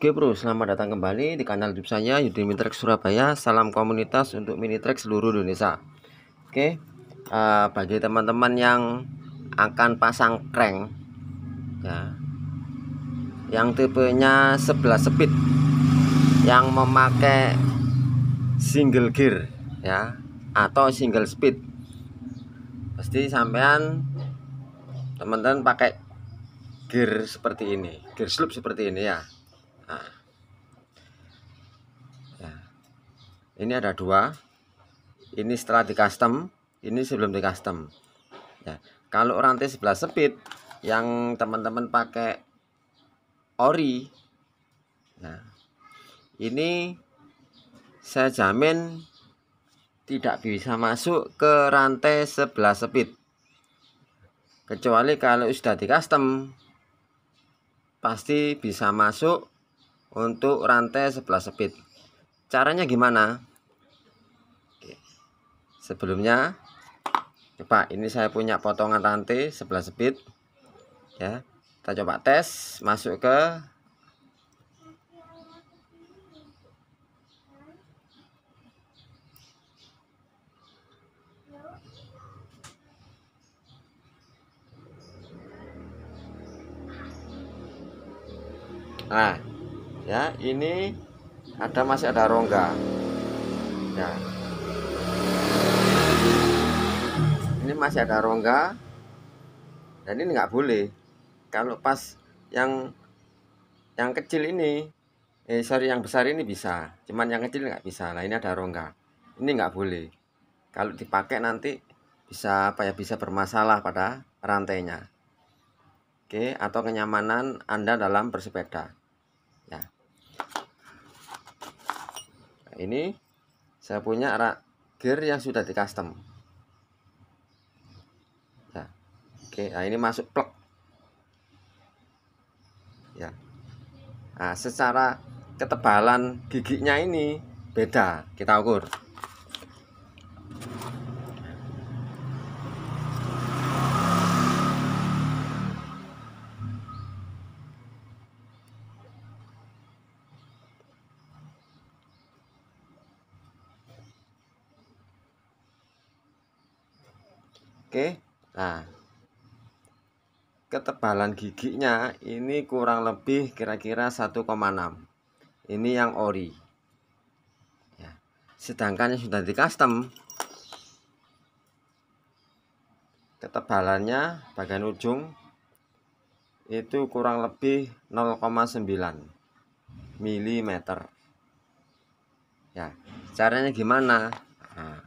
Oke bro, selamat datang kembali di kanal YouTube saya Minitrek Surabaya. Salam komunitas untuk Minitrek seluruh Indonesia. Oke, uh, bagi teman-teman yang akan pasang crank, ya, yang tipenya 11 speed, yang memakai single gear, ya, atau single speed, pasti sampean teman-teman pakai gear seperti ini, gear slip seperti ini ya ya. ini ada dua ini setelah di custom ini sebelum di custom ya kalau rantai sebelah sepit yang teman-teman pakai ori nah ini saya jamin tidak bisa masuk ke rantai sebelah sepit. kecuali kalau sudah di custom pasti bisa masuk untuk rantai sebelah speed caranya gimana Oke. sebelumnya coba ini saya punya potongan rantai sebelah speed ya kita coba tes masuk ke Nah, ya ini ada masih ada rongga ya ini masih ada rongga dan ini nggak boleh kalau pas yang yang kecil ini eh sorry yang besar ini bisa cuman yang kecil nggak bisa nah ini ada rongga ini nggak boleh kalau dipakai nanti bisa apa ya bisa bermasalah pada rantainya oke atau kenyamanan anda dalam bersepeda ya ini saya punya rak gear yang sudah di custom ya oke nah ini masuk plug ya nah secara ketebalan giginya ini beda kita ukur Oke. Nah, ketebalan giginya ini kurang lebih kira-kira 1,6. Ini yang ori. Ya. Sedangkan yang sudah di custom ketebalannya bagian ujung itu kurang lebih 0,9 mm. Ya, caranya gimana? Nah,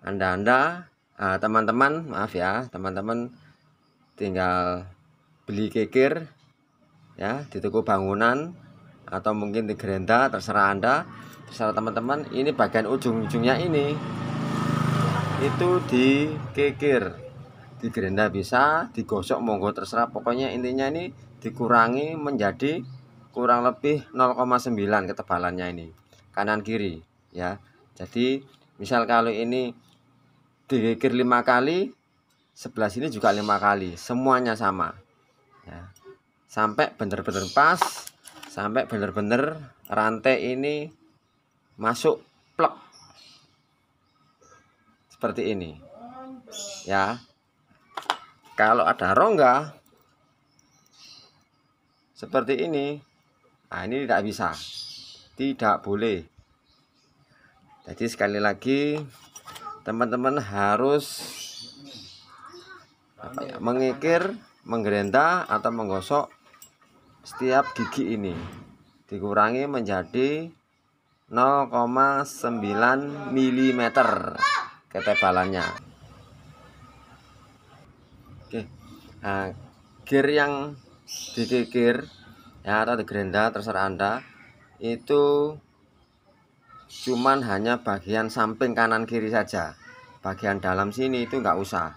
anda-anda Eh, teman-teman uh, maaf ya teman-teman tinggal beli kekir ya di toko bangunan atau mungkin di gerenda terserah anda terserah teman-teman ini bagian ujung-ujungnya ini itu di kekir, di gerenda bisa digosok monggo terserah pokoknya intinya ini dikurangi menjadi kurang lebih 0,9 ketebalannya ini kanan kiri ya jadi misal kalau ini Dikir lima kali sebelah sini juga lima kali semuanya sama ya. sampai benar-benar pas sampai benar-benar rantai ini masuk plek seperti ini ya kalau ada rongga seperti ini nah ini tidak bisa tidak boleh jadi sekali lagi teman-teman harus apa ya, mengikir menggerenda atau menggosok setiap gigi ini dikurangi menjadi 0,9 mm ketebalannya oke nah, gear yang dikikir ya atau digerenda terserah anda itu cuman hanya bagian samping kanan kiri saja bagian dalam sini itu nggak usah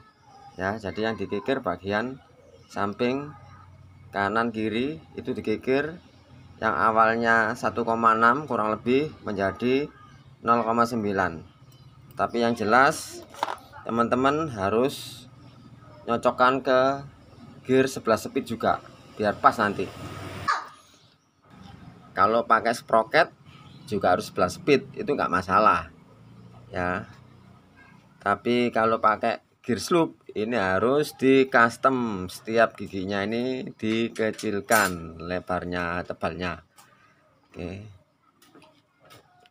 ya jadi yang dikikir bagian samping kanan kiri itu dikikir yang awalnya 1,6 kurang lebih menjadi 0,9 tapi yang jelas teman-teman harus nyocokkan ke gear 11 speed juga biar pas nanti kalau pakai sprocket juga harus 11 speed itu nggak masalah ya tapi kalau pakai gear loop ini harus di custom setiap giginya ini dikecilkan lebarnya tebalnya oke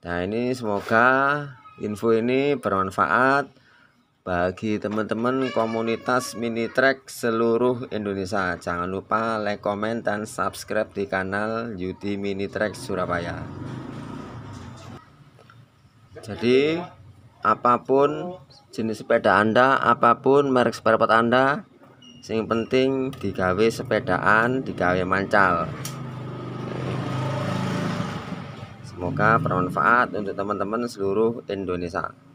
nah ini semoga info ini bermanfaat bagi teman-teman komunitas mini track seluruh Indonesia jangan lupa like comment dan subscribe di kanal Yudi Mini Track Surabaya jadi apapun jenis sepeda Anda, apapun merek spare part Anda, sing penting digawe sepedaan, digawe mancal. Semoga bermanfaat untuk teman-teman seluruh Indonesia.